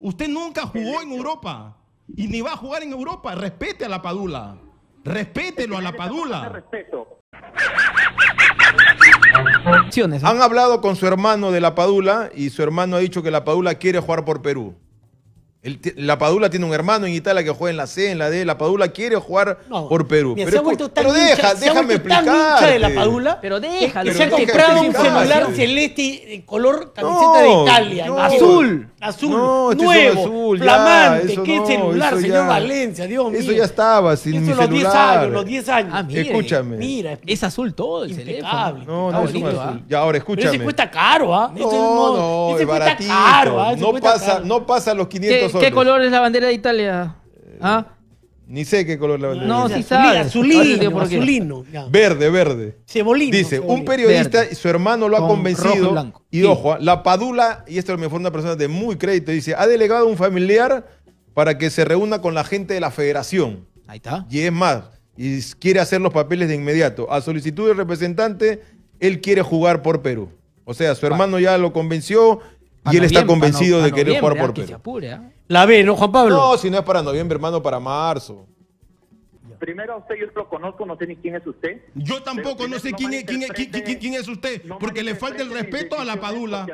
Usted nunca jugó en Europa y ni va a jugar en Europa. Respete a la Padula. Respételo a la Padula. Han hablado con su hermano de la Padula y su hermano ha dicho que la Padula quiere jugar por Perú. la Padula tiene un hermano en Italia que juega en la C, en la D. La Padula quiere jugar por Perú. pero, pero deja, déjame explicar. de la Padula, pero déjalo. Se ha comprado un celular celeste eh, color camiseta de Italia, azul azul, este nuevo, flamante. Ya, ¿Qué celular, señor Valencia? Dios mío. Eso ya estaba, sin mi los 10 años, los 10 años. Ah, escúchame. Mira, es azul todo el No, no, Ya, ahora escúchame. Pero ese cuesta caro, ¿ah? No, no, No ¿ah? pasa, no pasa los 500 ¿Qué, ¿Qué color es la bandera de Italia? ¿Ah? Ni sé qué color la bandera. No, si sabe. Ah, azulino, azulino. Verde, verde. Cebolino. Dice, un periodista, y su hermano lo ha convencido. y, ojo, ¿eh? la Padula, y esto me fue una persona de muy crédito, dice, ha delegado a un familiar para que se reúna con la gente de la federación. Ahí está. Y es más, y quiere hacer los papeles de inmediato. A solicitud del representante, él quiere jugar por Perú. O sea, su hermano ya lo convenció, y él está convencido de querer jugar por Perú. ¿ah? La ve, ¿no, Juan Pablo? No, si no es para noviembre, hermano, para marzo. Primero usted yo lo conozco, no sé ni quién es usted. Yo tampoco no sé quién, quién, quién, quién, es usted, porque le falta el respeto a la Padula.